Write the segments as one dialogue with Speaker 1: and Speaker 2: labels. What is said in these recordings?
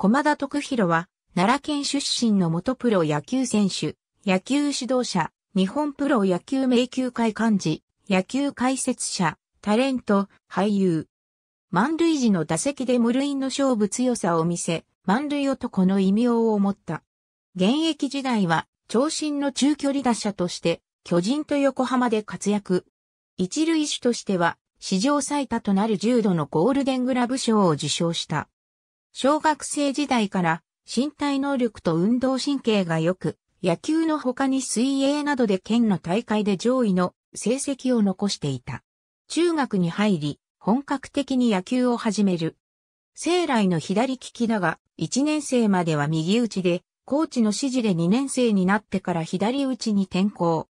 Speaker 1: 駒田徳弘は、奈良県出身の元プロ野球選手、野球指導者、日本プロ野球迷宮会幹事、野球解説者、タレント、俳優。満塁時の打席で無類の勝負強さを見せ、満塁男の異名を持った。現役時代は、長身の中距離打者として、巨人と横浜で活躍。一塁手としては、史上最多となる重度のゴールデングラブ賞を受賞した。小学生時代から身体能力と運動神経が良く、野球の他に水泳などで県の大会で上位の成績を残していた。中学に入り、本格的に野球を始める。生来の左利きだが、1年生までは右打ちで、コーチの指示で2年生になってから左打ちに転向。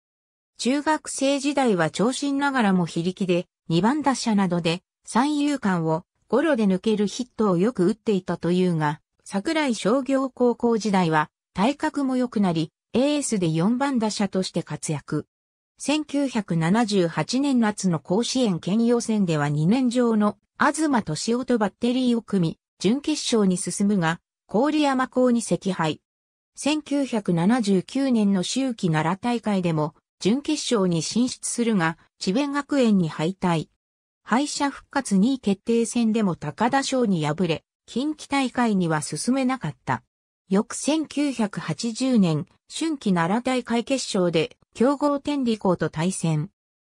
Speaker 1: 中学生時代は長身ながらも非力で、2番打者などで三遊間をゴロで抜けるヒットをよく打っていたというが、桜井商業高校時代は体格も良くなり、エースで4番打者として活躍。1978年夏の甲子園県予選では2年上の東ず夫とバッテリーを組み、準決勝に進むが、郡山校に惜敗。1979年の秋季奈良大会でも、準決勝に進出するが、智弁学園に敗退。敗者復活2位決定戦でも高田賞に敗れ、近畿大会には進めなかった。翌1980年、春季奈良大会決勝で、強豪天理校と対戦。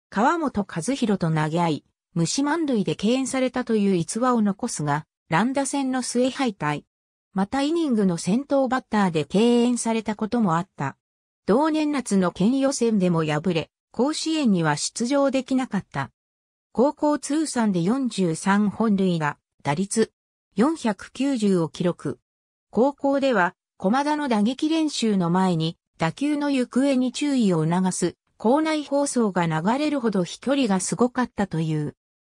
Speaker 1: 川本和弘と投げ合い、虫満塁で敬遠されたという逸話を残すが、乱打戦の末敗退。またイニングの先頭バッターで敬遠されたこともあった。同年夏の県予選でも敗れ、甲子園には出場できなかった。高校通算で43本塁打、打率490を記録。高校では、駒田の打撃練習の前に、打球の行方に注意を促す、校内放送が流れるほど飛距離がすごかったという。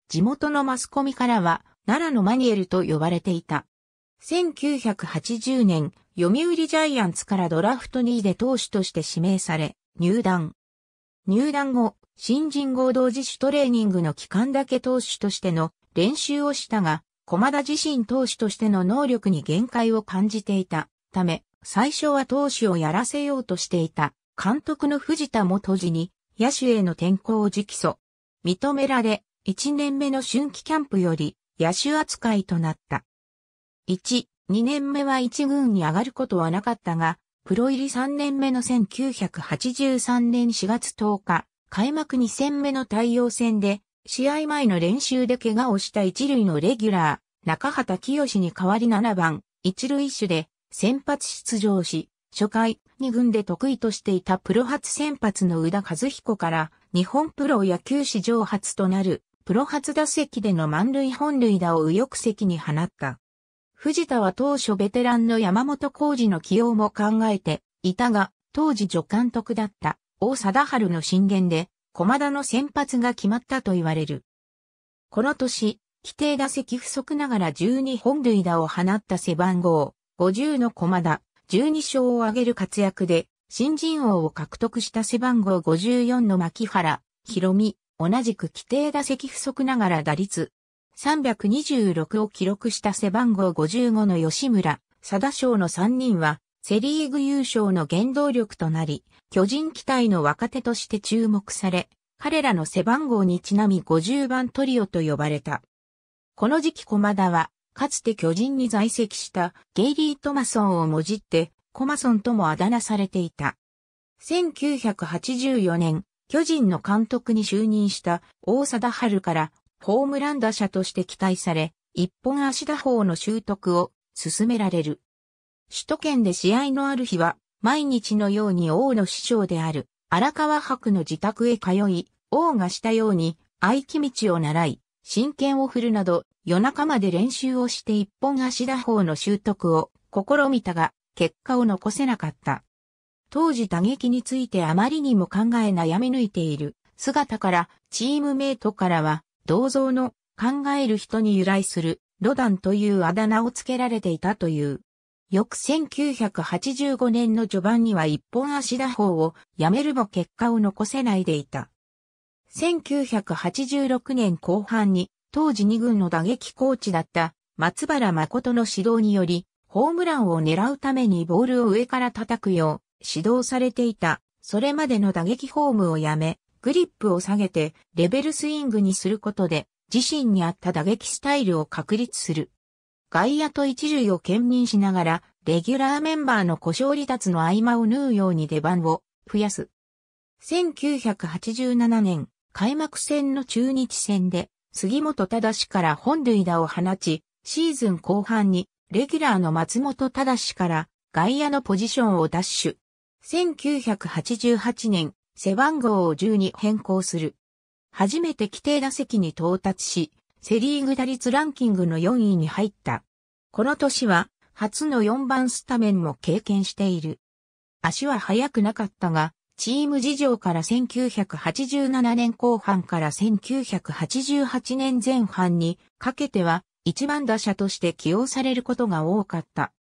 Speaker 1: 地元のマスコミからは、奈良のマニエルと呼ばれていた。1980年、読売ジャイアンツからドラフト2位で投手として指名され、入団。入団後、新人合同自主トレーニングの期間だけ投手としての練習をしたが、駒田自身投手としての能力に限界を感じていたため、最初は投手をやらせようとしていた監督の藤田元次に野手への転向を直訴。認められ、1年目の春季キャンプより野手扱いとなった。1、2年目は1軍に上がることはなかったが、プロ入り3年目の1983年4月10日、開幕2戦目の対応戦で、試合前の練習で怪我をした一塁のレギュラー、中畑清に代わり7番、一塁手で先発出場し、初回、2軍で得意としていたプロ初先発の宇田和彦から日本プロ野球史上初となるプロ初打席での満塁本塁打を右翼席に放った。藤田は当初ベテランの山本浩二の起用も考えていたが、当時助監督だった王貞治の進言で、駒田の先発が決まったと言われる。この年、規定打席不足ながら12本塁打を放った背番号、50の駒田、12勝を挙げる活躍で、新人王を獲得した背番号54の牧原、広美、同じく規定打席不足ながら打率、326を記録した背番号55の吉村、貞章の3人は、セリーグ優勝の原動力となり、巨人期待の若手として注目され、彼らの背番号にちなみ50番トリオと呼ばれた。この時期駒田は、かつて巨人に在籍したゲイリー・トマソンをもじって、コマソンともあだ名されていた。1984年、巨人の監督に就任した大貞春からホームラン打者として期待され、一本足打法の習得を進められる。首都圏で試合のある日は毎日のように王の師匠である荒川博の自宅へ通い、王がしたように合気道を習い、真剣を振るなど夜中まで練習をして一本足打法の習得を試みたが結果を残せなかった。当時打撃についてあまりにも考え悩み抜いている姿からチームメイトからは銅像の考える人に由来するロダンというあだ名をつけられていたという。翌1985年の序盤には一本足打法をやめるも結果を残せないでいた。1986年後半に当時2軍の打撃コーチだった松原誠の指導により、ホームランを狙うためにボールを上から叩くよう指導されていた、それまでの打撃フォームをやめ、グリップを下げてレベルスイングにすることで自身に合った打撃スタイルを確立する。外野と一塁を兼任しながら、レギュラーメンバーの故障離脱の合間を縫うように出番を増やす。1987年、開幕戦の中日戦で、杉本忠から本塁打を放ち、シーズン後半に、レギュラーの松本忠から外野のポジションを奪取。1988年、背番号を10に変更する。初めて規定打席に到達し、セリーグ打率ランキングの4位に入った。この年は、初の4番スタメンも経験している。足は速くなかったが、チーム事情から1987年後半から1988年前半にかけては一番打者として起用されることが多かった。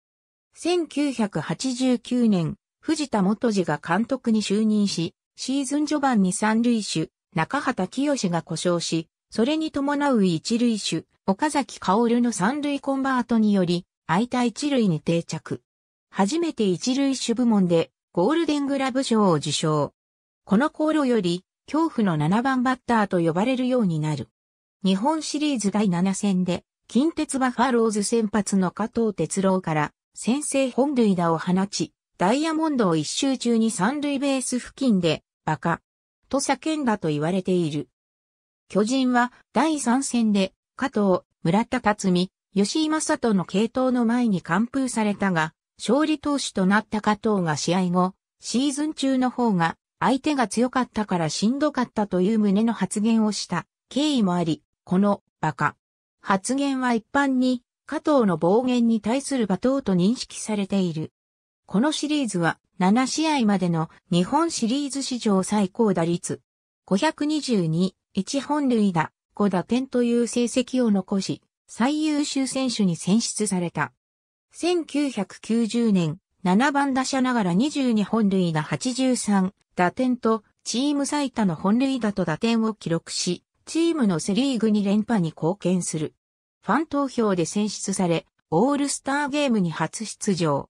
Speaker 1: 1989年、藤田元次が監督に就任し、シーズン序盤に三塁手、中畑清が故障し、それに伴う一塁手、岡崎薫の三塁コンバートにより、空いた一塁に定着。初めて一塁手部門でゴールデングラブ賞を受賞。この頃より、恐怖の7番バッターと呼ばれるようになる。日本シリーズ第7戦で、近鉄バファローズ先発の加藤哲郎から先制本塁打を放ち、ダイヤモンドを一周中に三塁ベース付近で、バカ、と叫んだと言われている。巨人は第3戦で加藤、村田辰巳、吉井正人の系統の前に完封されたが、勝利投手となった加藤が試合後、シーズン中の方が相手が強かったからしんどかったという旨の発言をした経緯もあり、この馬鹿発言は一般に加藤の暴言に対する罵倒と認識されている。このシリーズは7試合までの日本シリーズ史上最高打率522 1本塁打、5打点という成績を残し、最優秀選手に選出された。1990年、7番打者ながら22本塁打83打点と、チーム最多の本塁打と打点を記録し、チームのセリーグに連覇に貢献する。ファン投票で選出され、オールスターゲームに初出場。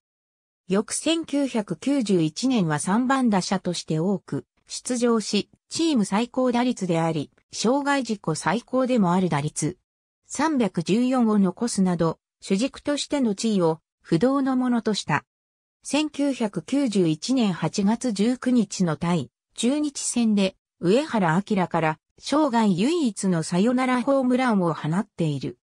Speaker 1: 翌1991年は3番打者として多く出場し、チーム最高打率であり、障害事故最高でもある打率。314を残すなど、主軸としての地位を不動のものとした。1991年8月19日の対中日戦で上原明から生涯唯一のサヨナラホームランを放っている。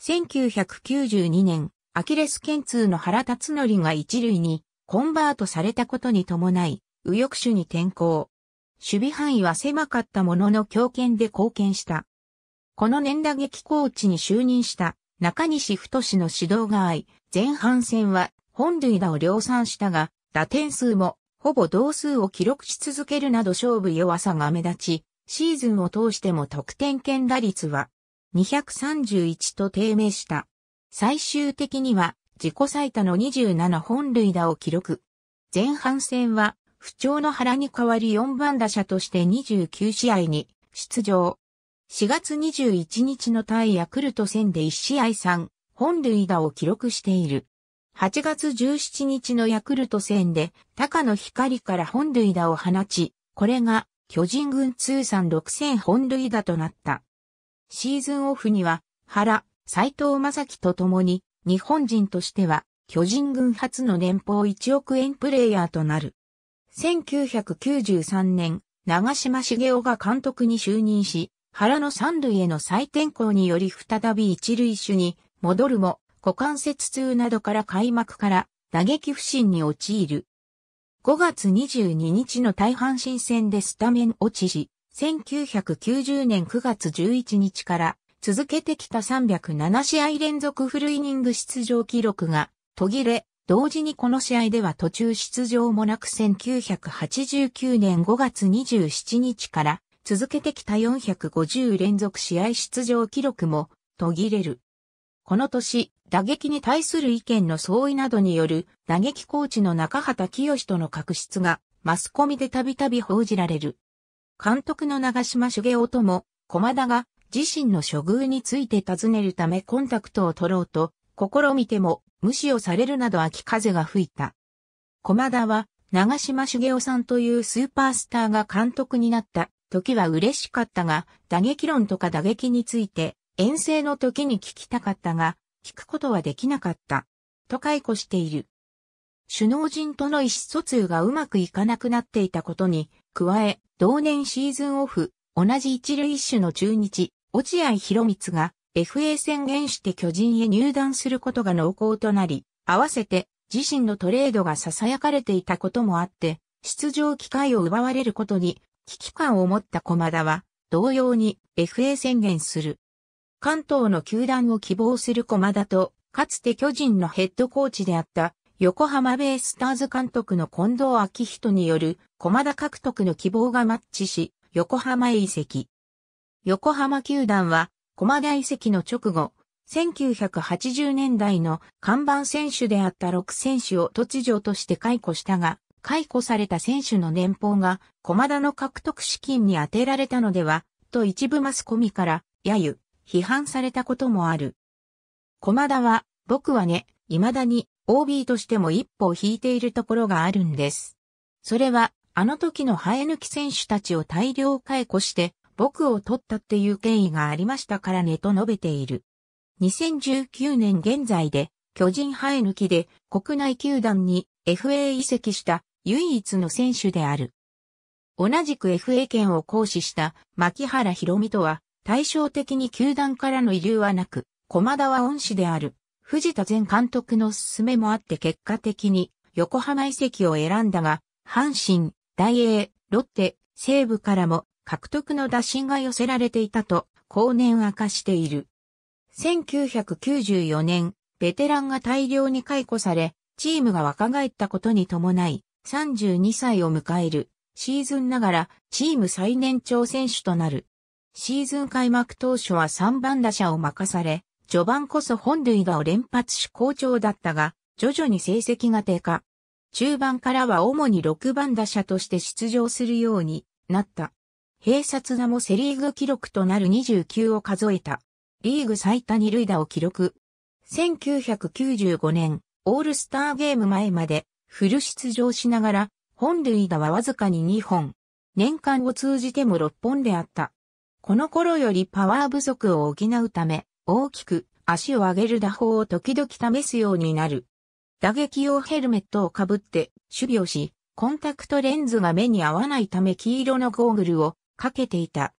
Speaker 1: 1992年、アキレス腱痛の原辰則が一塁にコンバートされたことに伴い、右翼手に転向。守備範囲は狭かったものの強権で貢献した。この年打撃コーチに就任した中西太の指導が合い、前半戦は本塁打を量産したが、打点数もほぼ同数を記録し続けるなど勝負弱さが目立ち、シーズンを通しても得点圏打率は231と低迷した。最終的には自己最多の27本塁打を記録。前半戦は不調の原に代わり4番打者として29試合に出場。4月21日の対ヤクルト戦で1試合3本塁打を記録している。8月17日のヤクルト戦で高野光から本塁打を放ち、これが巨人軍通算6000本塁打となった。シーズンオフには原、斎藤正樹と共に日本人としては巨人軍初の年俸1億円プレイヤーとなる。1993年、長島茂雄が監督に就任し、原の三塁への再転向により再び一塁手に戻るも、股関節痛などから開幕から打撃不振に陥る。5月22日の大阪新戦でスタメン落ちし、1990年9月11日から続けてきた307試合連続フルイニング出場記録が途切れ、同時にこの試合では途中出場もなく1989年5月27日から続けてきた450連続試合出場記録も途切れる。この年、打撃に対する意見の相違などによる打撃コーチの中畑清との確執がマスコミでたびたび報じられる。監督の長島茂雄とも、駒田が自身の処遇について尋ねるためコンタクトを取ろうと試みても無視をされるなど秋風が吹いた。駒田は長島茂雄さんというスーパースターが監督になった時は嬉しかったが、打撃論とか打撃について遠征の時に聞きたかったが、聞くことはできなかった。と解雇している。首脳陣との意思疎通がうまくいかなくなっていたことに、加え、同年シーズンオフ、同じ一塁一種の中日、落合博光が、FA 宣言して巨人へ入団することが濃厚となり、合わせて自身のトレードが囁かれていたこともあって、出場機会を奪われることに危機感を持った駒田は、同様に FA 宣言する。関東の球団を希望する駒田と、かつて巨人のヘッドコーチであった横浜ベイスターズ監督の近藤昭人による駒田獲得の希望がマッチし、横浜へ移籍。横浜球団は駒田遺跡の直後、1980年代の看板選手であった6選手を突如として解雇したが、解雇された選手の年俸が駒田の獲得資金に充てられたのでは、と一部マスコミから、やゆ、批判されたこともある。駒田は、僕はね、未だに OB としても一歩引いているところがあるんです。それは、あの時の生え抜き選手たちを大量解雇して、僕を取ったっていう権威がありましたからねと述べている。2019年現在で巨人生え抜きで国内球団に FA 移籍した唯一の選手である。同じく FA 権を行使した牧原博美とは対照的に球団からの移留はなく、駒田は恩師である藤田前監督の勧めもあって結果的に横浜移籍を選んだが、阪神、大英、ロッテ、西部からも獲得の打診が寄せられていたと、後年明かしている。1994年、ベテランが大量に解雇され、チームが若返ったことに伴い、32歳を迎える、シーズンながら、チーム最年長選手となる。シーズン開幕当初は3番打者を任され、序盤こそ本塁打を連発し好調だったが、徐々に成績が低下。中盤からは主に6番打者として出場するようになった。併殺打もセリーグ記録となる29を数えた。リーグ最多二塁打を記録。1995年、オールスターゲーム前までフル出場しながら、本塁打はわずかに2本。年間を通じても6本であった。この頃よりパワー不足を補うため、大きく足を上げる打法を時々試すようになる。打撃用ヘルメットをかぶって守備をし、コンタクトレンズが目に合わないため黄色のゴーグルをかけていた。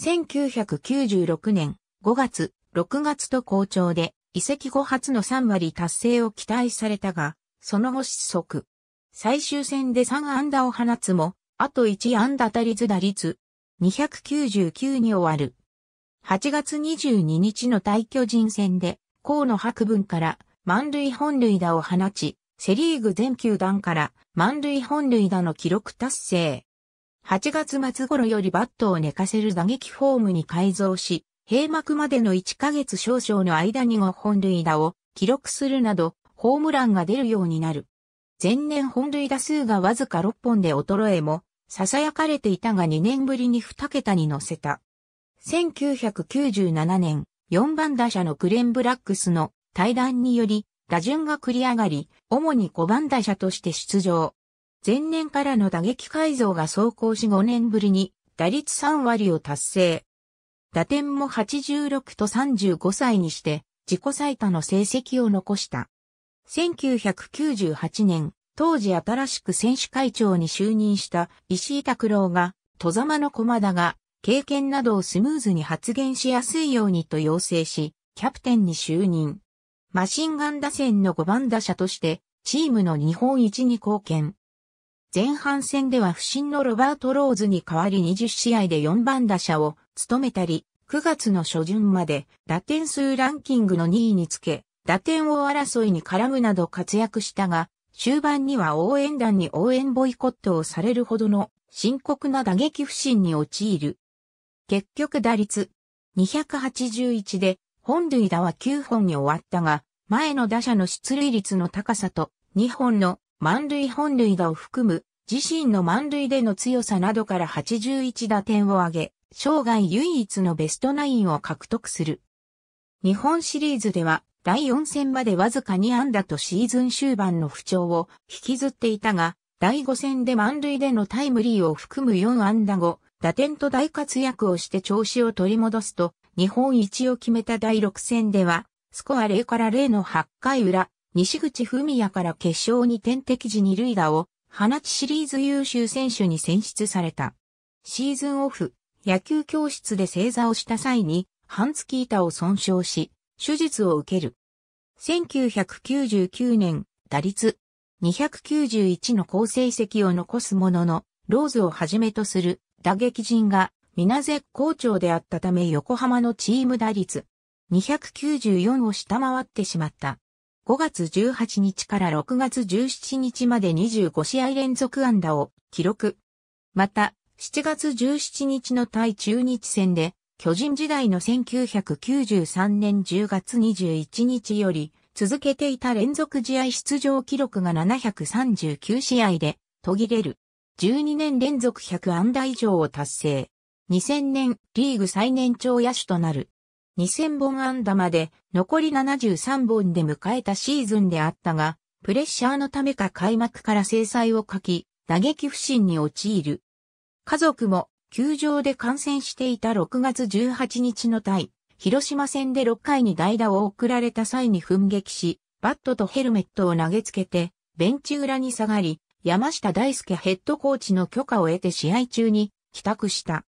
Speaker 1: 1996年5月、6月と好調で、移籍後初の3割達成を期待されたが、その後失速。最終戦で3安打を放つも、あと1安打足りず打率、299に終わる。8月22日の大巨人戦で、河野博文から満塁本塁打を放ち、セリーグ全球団から満塁本塁打の記録達成。8月末頃よりバットを寝かせる打撃フォームに改造し、閉幕までの1ヶ月少々の間に5本塁打を記録するなど、ホームランが出るようになる。前年本塁打数がわずか6本で衰えも、囁かれていたが2年ぶりに2桁に乗せた。1997年、4番打者のクレン・ブラックスの対談により、打順が繰り上がり、主に5番打者として出場。前年からの打撃改造が走行し5年ぶりに打率3割を達成。打点も86と35歳にして自己最多の成績を残した。1998年、当時新しく選手会長に就任した石井拓郎が、戸様の駒田が経験などをスムーズに発言しやすいようにと要請し、キャプテンに就任。マシンガン打線の5番打者として、チームの日本一に貢献。前半戦では不振のロバート・ローズに代わり20試合で4番打者を務めたり、9月の初旬まで打点数ランキングの2位につけ、打点王争いに絡むなど活躍したが、終盤には応援団に応援ボイコットをされるほどの深刻な打撃不振に陥る。結局打率281で本塁打は9本に終わったが、前の打者の出塁率の高さと2本の満塁本塁打を含む自身の満塁での強さなどから81打点を挙げ、生涯唯一のベストナインを獲得する。日本シリーズでは第4戦までわずか2安打とシーズン終盤の不調を引きずっていたが、第5戦で満塁でのタイムリーを含む4安打後、打点と大活躍をして調子を取り戻すと、日本一を決めた第6戦では、スコア0から0の8回裏、西口文也から決勝に点滴時2塁打を花地シリーズ優秀選手に選出された。シーズンオフ、野球教室で正座をした際に、半月板を損傷し、手術を受ける。1999年、打率291の好成績を残すものの、ローズをはじめとする打撃陣がみなぜ好調であったため横浜のチーム打率294を下回ってしまった。5月18日から6月17日まで25試合連続安打を記録。また、7月17日の対中日戦で、巨人時代の1993年10月21日より、続けていた連続試合出場記録が739試合で途切れる。12年連続100安打以上を達成。2000年リーグ最年長野手となる2000本安打まで残り73本で迎えたシーズンであったが、プレッシャーのためか開幕から制裁を書き、打撃不振に陥る。家族も球場で観戦していた6月18日の対、広島戦で6回に代打を送られた際に奮撃し、バットとヘルメットを投げつけて、ベンチ裏に下がり、山下大輔ヘッドコーチの許可を得て試合中に帰宅した。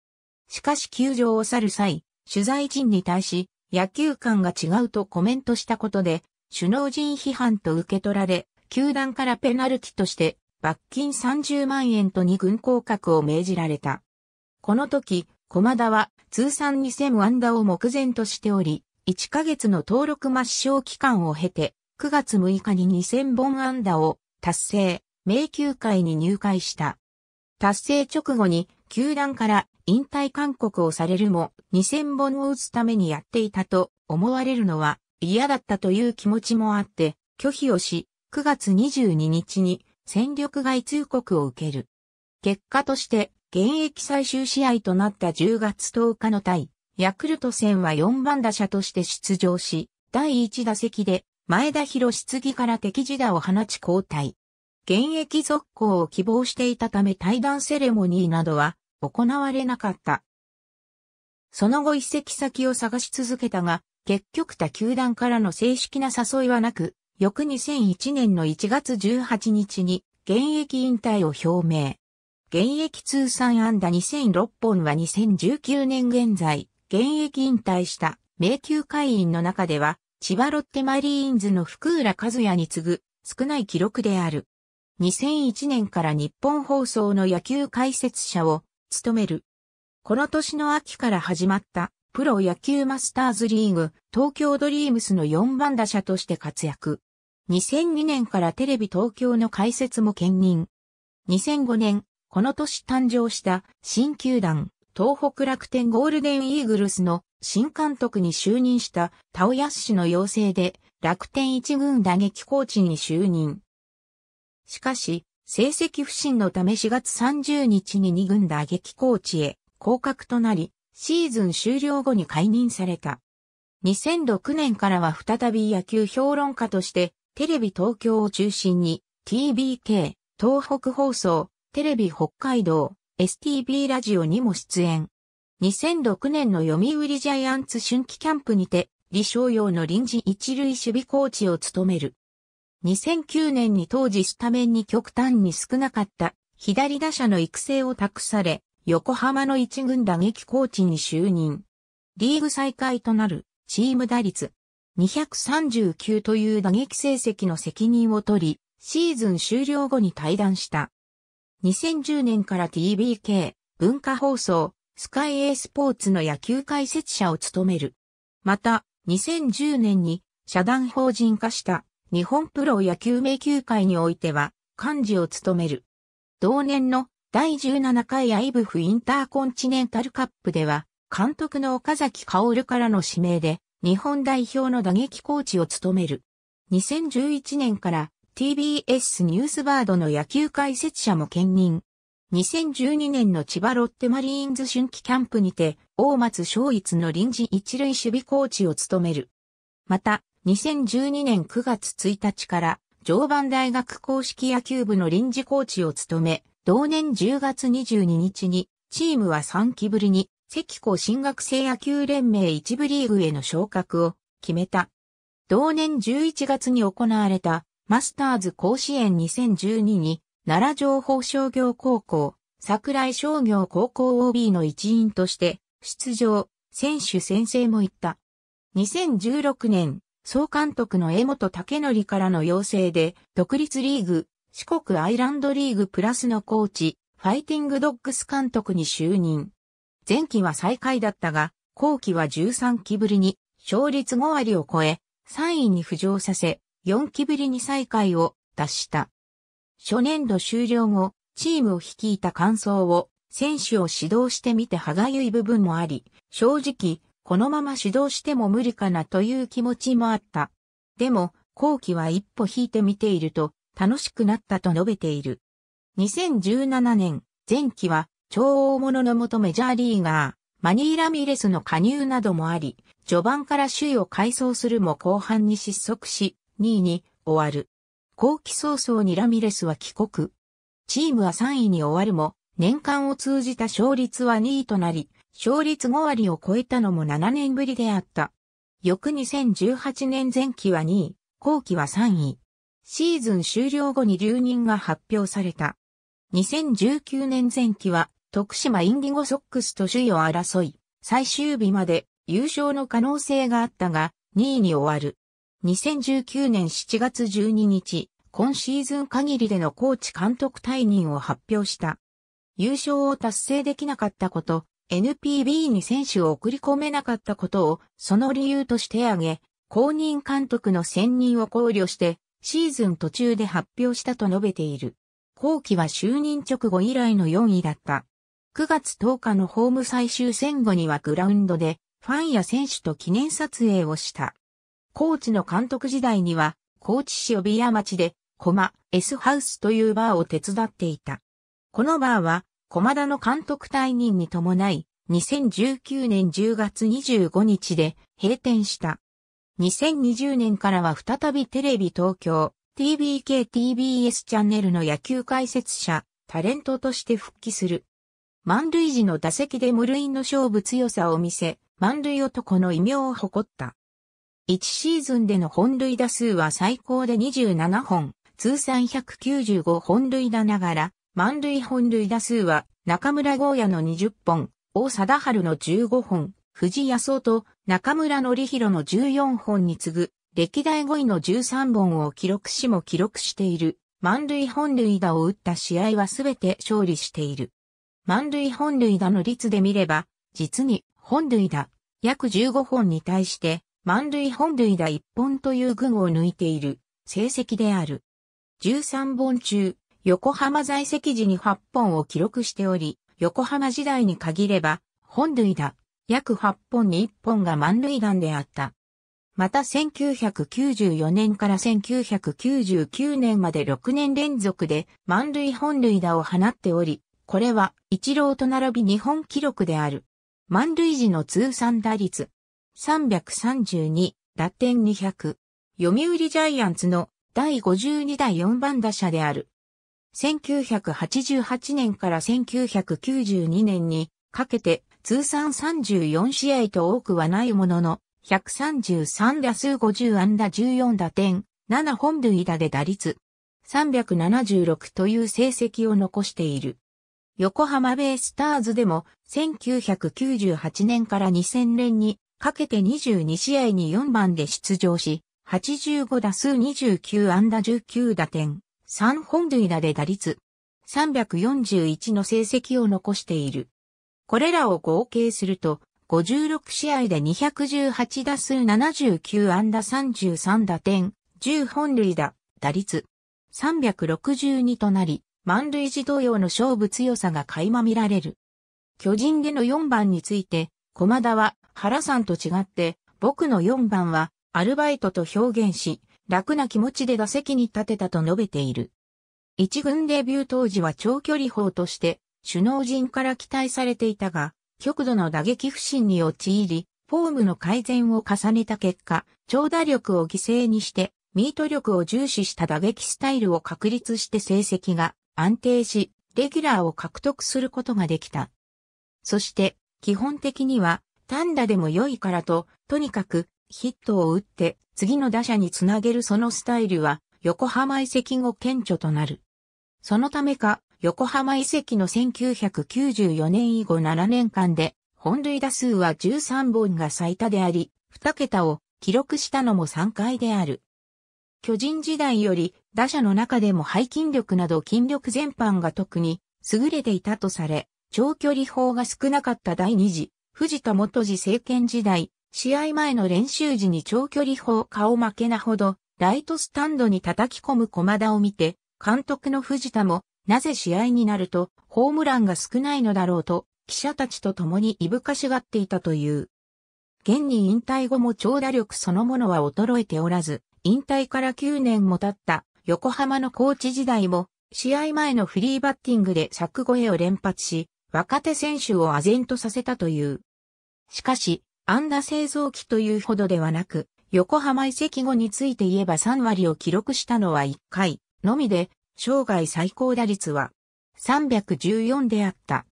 Speaker 1: しかし球場を去る際、取材陣に対し、野球観が違うとコメントしたことで、首脳陣批判と受け取られ、球団からペナルティとして罰金30万円と2軍降格を命じられた。この時、駒田は通算2000安打を目前としており、1ヶ月の登録抹消期間を経て、9月6日に2000本安打を達成、迷宮会に入会した。達成直後に球団から引退勧告をされるも、2000本を打つためにやっていたと思われるのは嫌だったという気持ちもあって、拒否をし、9月22日に戦力外通告を受ける。結果として、現役最終試合となった10月10日の対、ヤクルト戦は4番打者として出場し、第1打席で前田博次から敵自打を放ち交代。現役続行を希望していたため対談セレモニーなどは行われなかった。その後移籍先を探し続けたが、結局他球団からの正式な誘いはなく、翌2001年の1月18日に現役引退を表明。現役通算安打2006本は2019年現在、現役引退した迷宮会員の中では、千葉ロッテマリーンズの福浦和也に次ぐ少ない記録である。2001年から日本放送の野球解説者を務める。この年の秋から始まったプロ野球マスターズリーグ東京ドリームスの4番打者として活躍。2002年からテレビ東京の解説も兼任。2005年、この年誕生した新球団東北楽天ゴールデンイーグルスの新監督に就任した田尾康氏の要請で楽天一軍打撃コーチに就任。しかし、成績不振のため4月30日に2軍打撃コーチへ降格となり、シーズン終了後に解任された。2006年からは再び野球評論家として、テレビ東京を中心に、TBK、東北放送、テレビ北海道、STB ラジオにも出演。2006年の読売ジャイアンツ春季キャンプにて、李承陽の臨時一塁守備コーチを務める。2009年に当時スタメンに極端に少なかった左打者の育成を託され、横浜の一軍打撃コーチに就任。リーグ再開となるチーム打率239という打撃成績の責任を取り、シーズン終了後に退団した。2010年から TBK、文化放送、スカイエースポーツの野球解説者を務める。また、2010年に社団法人化した日本プロ野球名球会においては幹事を務める。同年の第17回アイブフインターコンチネンタルカップでは、監督の岡崎薫からの指名で、日本代表の打撃コーチを務める。2011年から TBS ニュースバードの野球解説者も兼任。2012年の千葉ロッテマリーンズ春季キャンプにて、大松昭一の臨時一塁守備コーチを務める。また、2012年9月1日から常磐大学公式野球部の臨時コーチを務め、同年10月22日にチームは3期ぶりに関高新学生野球連盟一部リーグへの昇格を決めた。同年11月に行われたマスターズ甲子園2012に奈良情報商業高校、桜井商業高校 OB の一員として出場、選手先生も行った。2016年総監督の江本武則からの要請で、独立リーグ、四国アイランドリーグプラスのコーチ、ファイティングドッグス監督に就任。前期は最下位だったが、後期は13期ぶりに、勝率5割を超え、3位に浮上させ、4期ぶりに最下位を脱した。初年度終了後、チームを率いた感想を、選手を指導してみて歯がゆい部分もあり、正直、このまま指導しても無理かなという気持ちもあった。でも、後期は一歩引いて見ていると、楽しくなったと述べている。2017年、前期は、超大物の元メジャーリーガー、マニー・ラミレスの加入などもあり、序盤から首位を改装するも後半に失速し、2位に終わる。後期早々にラミレスは帰国。チームは3位に終わるも、年間を通じた勝率は2位となり、勝率5割を超えたのも7年ぶりであった。翌2018年前期は2位、後期は3位。シーズン終了後に留任が発表された。2019年前期は、徳島インディゴソックスと首位を争い、最終日まで優勝の可能性があったが、2位に終わる。2019年7月12日、今シーズン限りでのコーチ監督退任を発表した。優勝を達成できなかったこと、NPB に選手を送り込めなかったことをその理由として挙げ、公認監督の選任を考慮してシーズン途中で発表したと述べている。後期は就任直後以来の4位だった。9月10日のホーム最終戦後にはグラウンドでファンや選手と記念撮影をした。コーチの監督時代には、高知市帯屋町で、コマ、S ハウスというバーを手伝っていた。このバーは、駒田の監督退任に伴い、2019年10月25日で閉店した。2020年からは再びテレビ東京 TBKTBS チャンネルの野球解説者、タレントとして復帰する。満塁時の打席で無類の勝負強さを見せ、満塁男の異名を誇った。1シーズンでの本塁打数は最高で27本、通算195本塁打ながら、満塁本塁打数は、中村豪也の20本、大貞治の15本、藤康夫と中村則弘の14本に次ぐ、歴代5位の13本を記録しも記録している。満塁本塁打を打った試合はすべて勝利している。満塁本塁打の率で見れば、実に本塁打約15本に対して満塁本塁打1本という群を抜いている成績である。13本中横浜在籍時に8本を記録しており、横浜時代に限れば、本塁打、約8本に1本が満塁弾であった。また1994年から1999年まで6年連続で満塁本塁打を放っており、これは一郎と並び日本記録である。満塁時の通算打率332、打点200。読売ジャイアンツの第52代4番打者である。1988年から1992年にかけて通算34試合と多くはないものの、133打数50安打14打点、7本塁打で打率376という成績を残している。横浜ベイスターズでも1998年から2000年にかけて22試合に4番で出場し、85打数29安打19打点。三本塁打で打率341の成績を残している。これらを合計すると、56試合で218打数79安打33打点、10本塁打、打率362となり、満塁時同様の勝負強さが垣間見られる。巨人での4番について、駒田は原さんと違って、僕の4番はアルバイトと表現し、楽な気持ちで打席に立てたと述べている。一軍デビュー当時は長距離砲として、首脳陣から期待されていたが、極度の打撃不振に陥り、フォームの改善を重ねた結果、長打力を犠牲にして、ミート力を重視した打撃スタイルを確立して成績が安定し、レギュラーを獲得することができた。そして、基本的には単打でも良いからと、とにかくヒットを打って次の打者につなげるそのスタイルは横浜遺跡後顕著となる。そのためか横浜遺跡の1994年以後7年間で本塁打数は13本が最多であり、2桁を記録したのも3回である。巨人時代より打者の中でも背筋力など筋力全般が特に優れていたとされ、長距離砲が少なかった第二次、藤田元次政権時代、試合前の練習時に長距離砲顔負けなほど、ライトスタンドに叩き込む駒田を見て、監督の藤田も、なぜ試合になると、ホームランが少ないのだろうと、記者たちと共にいぶかしがっていたという。現に引退後も長打力そのものは衰えておらず、引退から9年も経った横浜のコーチ時代も、試合前のフリーバッティングで柵越えを連発し、若手選手を唖然とさせたという。しかし、安打製造機というほどではなく、横浜移籍後について言えば3割を記録したのは1回のみで、生涯最高打率は314であった。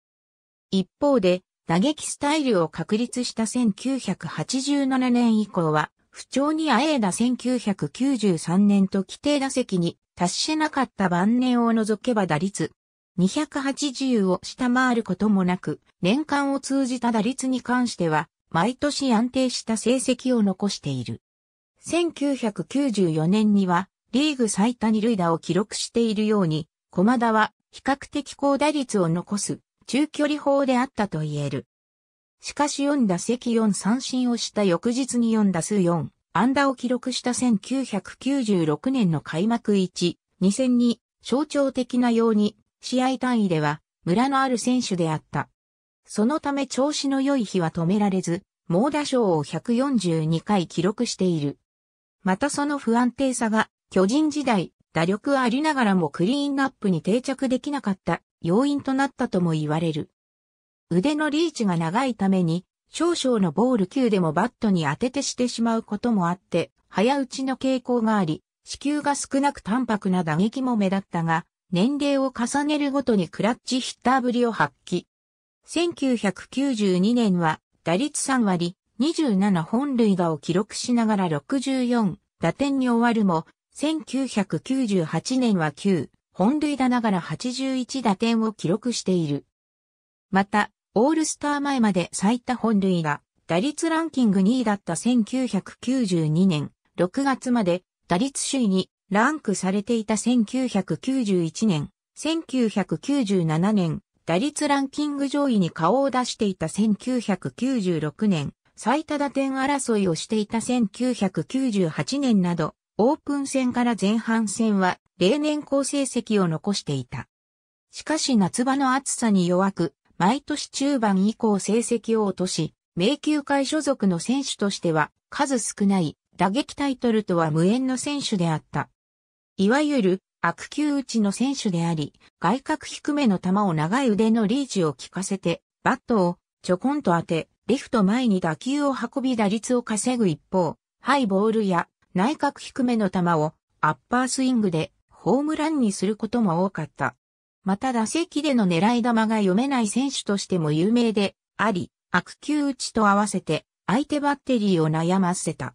Speaker 1: 一方で、打撃スタイルを確立した1987年以降は、不調にあえいだ1993年と規定打席に達しなかった晩年を除けば打率280を下回ることもなく、年間を通じた打率に関しては毎年安定した成績を残している。1994年には、リーグ最多二塁打を記録しているように、駒田は比較的高打率を残す中距離砲であったと言える。しかし4打席4三振をした翌日に4打数4安打を記録した1996年の開幕1、2 0 0に象徴的なように試合単位では村のある選手であった。そのため調子の良い日は止められず、猛打賞を142回記録している。またその不安定さが、巨人時代、打力ありながらもクリーンアップに定着できなかった要因となったとも言われる。腕のリーチが長いために、少々のボール級でもバットに当ててしてしまうこともあって、早打ちの傾向があり、子宮が少なく淡白な打撃も目立ったが、年齢を重ねるごとにクラッチヒッターぶりを発揮。1992年は打率3割、27本塁打を記録しながら64打点に終わるも、1998年は9本塁打ながら81打点を記録している。また、オールスター前まで最多本塁打、打率ランキング2位だった1992年6月まで打率首位にランクされていた1991年、1997年、打率ランキング上位に顔を出していた1996年、最多打点争いをしていた1998年など、オープン戦から前半戦は例年好成績を残していた。しかし夏場の暑さに弱く、毎年中盤以降成績を落とし、迷宮会所属の選手としては数少ない打撃タイトルとは無縁の選手であった。いわゆる悪球打ちの選手であり、外角低めの球を長い腕のリーチを効かせて、バットをちょこんと当て、レフト前に打球を運び打率を稼ぐ一方、ハイボールや内角低めの球をアッパースイングでホームランにすることも多かった。また打席での狙い球が読めない選手としても有名であり、悪球打ちと合わせて相手バッテリーを悩ませた。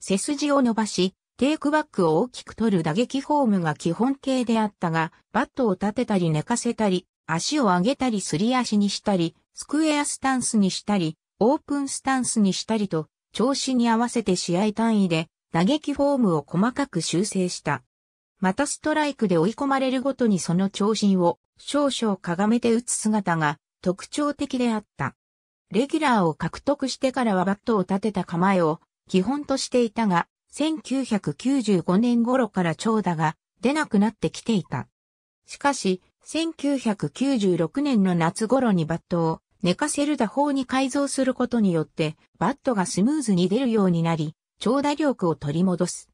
Speaker 1: 背筋を伸ばし、テイクバックを大きく取る打撃フォームが基本形であったが、バットを立てたり寝かせたり、足を上げたりすり足にしたり、スクエアスタンスにしたり、オープンスタンスにしたりと、調子に合わせて試合単位で打撃フォームを細かく修正した。またストライクで追い込まれるごとにその長身を少々かがめて打つ姿が特徴的であった。レギュラーを獲得してからはバットを立てた構えを基本としていたが、1995年頃から長打が出なくなってきていた。しかし、1996年の夏頃にバットを寝かせる打法に改造することによって、バットがスムーズに出るようになり、長打力を取り戻す。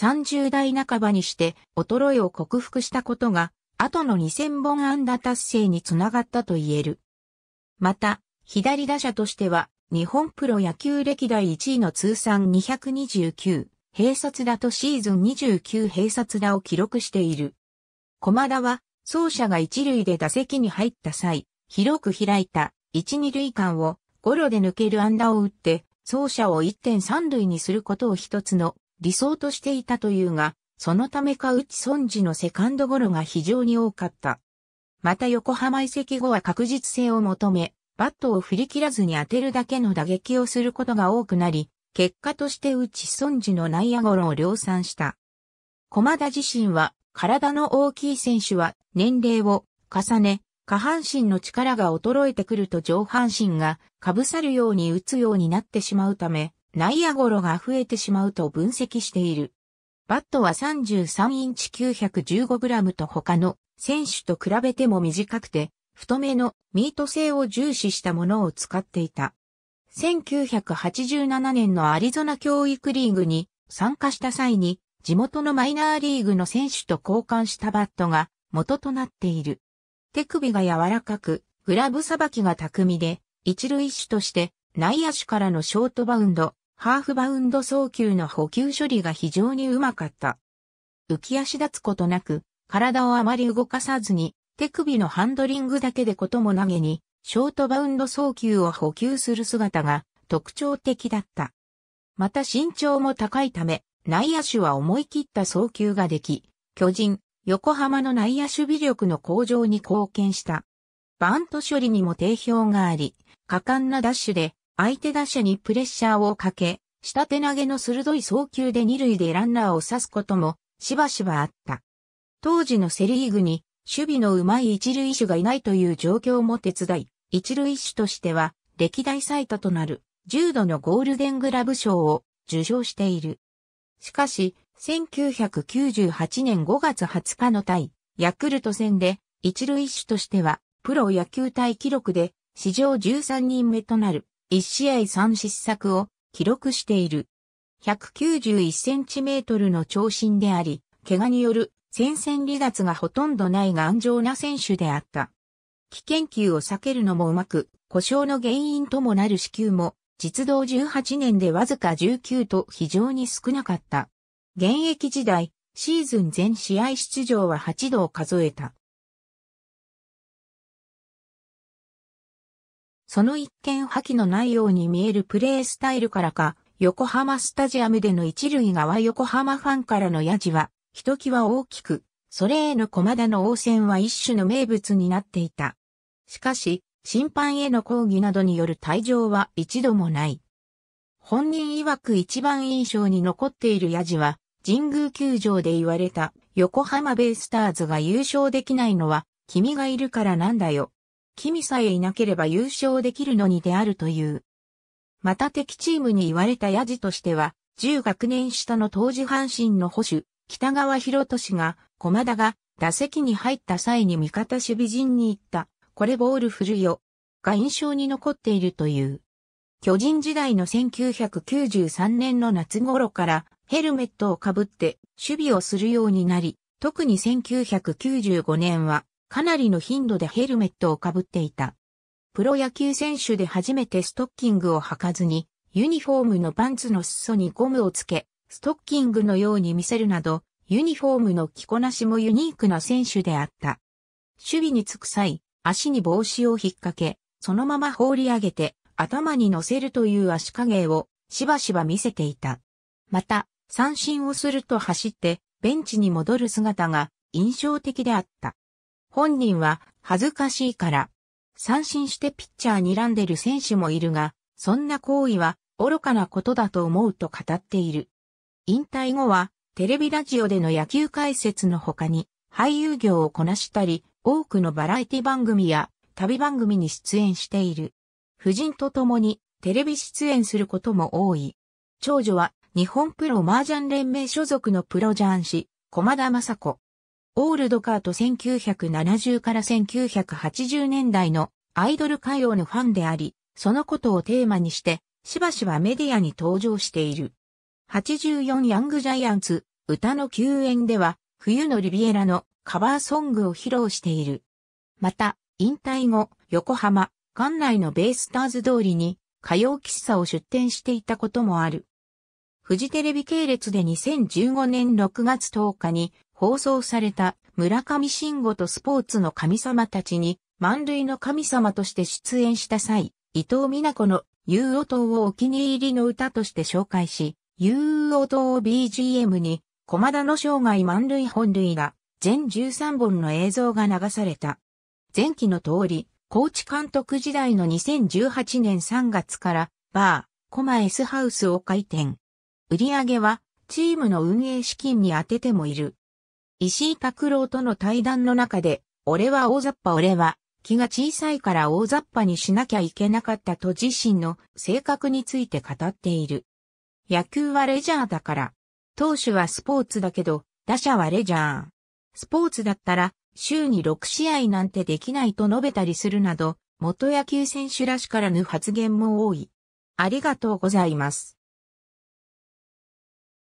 Speaker 1: 30代半ばにして衰えを克服したことが、後の2000本安打達成につながったと言える。また、左打者としては、日本プロ野球歴代1位の通算229併殺打とシーズン29併殺打を記録している。駒田は、走者が一塁で打席に入った際、広く開いた一二塁間をゴロで抜ける安打を打って、走者を一点三塁にすることを一つの理想としていたというが、そのためか内孫寺のセカンドゴロが非常に多かった。また横浜移籍後は確実性を求め、バットを振り切らずに当てるだけの打撃をすることが多くなり、結果として内孫寺の内野ゴロを量産した。駒田自身は、体の大きい選手は年齢を重ね、下半身の力が衰えてくると上半身が被さるように打つようになってしまうため、内野ゴロが増えてしまうと分析している。バットは33インチ 915g と他の選手と比べても短くて、太めのミート性を重視したものを使っていた。1987年のアリゾナ教育リーグに参加した際に、地元のマイナーリーグの選手と交換したバットが元となっている。手首が柔らかく、グラブさばきが巧みで、一塁手として内野手からのショートバウンド、ハーフバウンド送球の補給処理が非常にうまかった。浮き足立つことなく、体をあまり動かさずに、手首のハンドリングだけでことも投げに、ショートバウンド送球を補給する姿が特徴的だった。また身長も高いため、内野手は思い切った送球ができ、巨人、横浜の内野守備力の向上に貢献した。バント処理にも定評があり、果敢なダッシュで相手打者にプレッシャーをかけ、下手投げの鋭い送球で二塁でランナーを刺すこともしばしばあった。当時のセリーグに守備の上手い一塁手がいないという状況も手伝い、一類種としては、歴代最多となる重度のゴールデングラブ賞を受賞している。しかし、1998年5月20日の対ヤクルト戦で一塁手としてはプロ野球対記録で史上13人目となる1試合3失策を記録している。191センチメートルの長身であり、怪我による戦線離脱がほとんどない頑丈な選手であった。危険球を避けるのもうまく、故障の原因ともなる死球も、実動18年でわずか19と非常に少なかった。現役時代、シーズン全試合出場は8度を数えた。その一見破棄のないように見えるプレースタイルからか、横浜スタジアムでの一塁側横浜ファンからのヤジは、ひときわ大きく、それへの駒田の応戦は一種の名物になっていた。しかし、審判への抗議などによる退場は一度もない。本人曰く一番印象に残っているヤジは、神宮球場で言われた横浜ベイスターズが優勝できないのは君がいるからなんだよ。君さえいなければ優勝できるのにであるという。また敵チームに言われたヤジとしては、10学年下の当時阪神の保守、北川博俊が、駒田が打席に入った際に味方守備陣に行った。これボール振るよ、が印象に残っているという。巨人時代の1993年の夏頃からヘルメットをかぶって守備をするようになり、特に1995年はかなりの頻度でヘルメットをかぶっていた。プロ野球選手で初めてストッキングを履かずに、ユニフォームのパンツの裾にゴムをつけ、ストッキングのように見せるなど、ユニフォームの着こなしもユニークな選手であった。守備につく際、足に帽子を引っ掛け、そのまま放り上げて、頭に乗せるという足影をしばしば見せていた。また、三振をすると走って、ベンチに戻る姿が印象的であった。本人は恥ずかしいから、三振してピッチャーにらんでる選手もいるが、そんな行為は愚かなことだと思うと語っている。引退後は、テレビラジオでの野球解説の他に、俳優業をこなしたり、多くのバラエティ番組や旅番組に出演している。夫人と共にテレビ出演することも多い。長女は日本プロ麻雀連盟所属のプロジャン駒田正子。オールドカート1970から1980年代のアイドル歌謡のファンであり、そのことをテーマにして、しばしばメディアに登場している。84ヤングジャイアンツ、歌の救援では、冬のリビエラのカバーソングを披露している。また、引退後、横浜、館内のベイスターズ通りに歌謡喫茶を出展していたこともある。フジテレビ系列で2015年6月10日に放送された村上信五とスポーツの神様たちに満塁の神様として出演した際、伊藤美奈子の遊音島をお気に入りの歌として紹介し、遊音島 BGM に駒田の生涯満塁本塁が全13本の映像が流された。前期の通り、コーチ監督時代の2018年3月から、バー、コマ S ハウスを開店。売り上げは、チームの運営資金に充ててもいる。石井拓郎との対談の中で、俺は大雑把俺は、気が小さいから大雑把にしなきゃいけなかったと自身の性格について語っている。野球はレジャーだから。投手はスポーツだけど、打者はレジャー。スポーツだったら週に6試合なんてできないと述べたりするなど、元野球選手らしからぬ発言も多い。ありがとうございます。